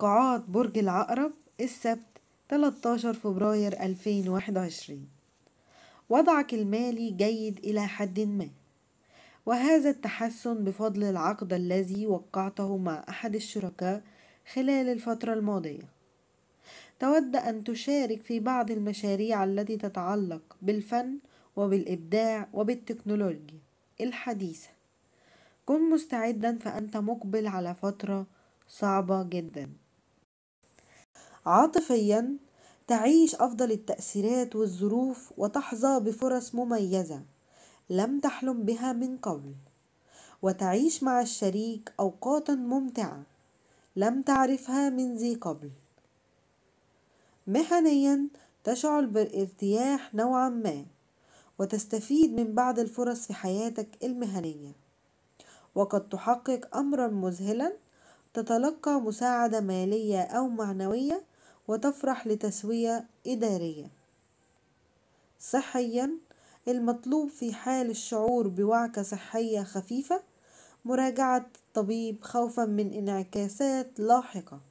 توقعات برج العقرب السبت 13 فبراير 2021 وضعك المالي جيد إلى حد ما وهذا التحسن بفضل العقد الذي وقعته مع أحد الشركاء خلال الفترة الماضية تود أن تشارك في بعض المشاريع التي تتعلق بالفن وبالإبداع وبالتكنولوجيا الحديثة كن مستعدا فأنت مقبل على فترة صعبة جداً عاطفيا تعيش أفضل التأثيرات والظروف وتحظى بفرص مميزة لم تحلم بها من قبل وتعيش مع الشريك أوقات ممتعة لم تعرفها من ذي قبل مهنيا تشعر بالارتياح نوعا ما وتستفيد من بعض الفرص في حياتك المهنية وقد تحقق أمرا مذهلا تتلقى مساعدة مالية أو معنوية وتفرح لتسوية إدارية صحيا المطلوب في حال الشعور بوعكة صحية خفيفة مراجعة الطبيب خوفا من انعكاسات لاحقة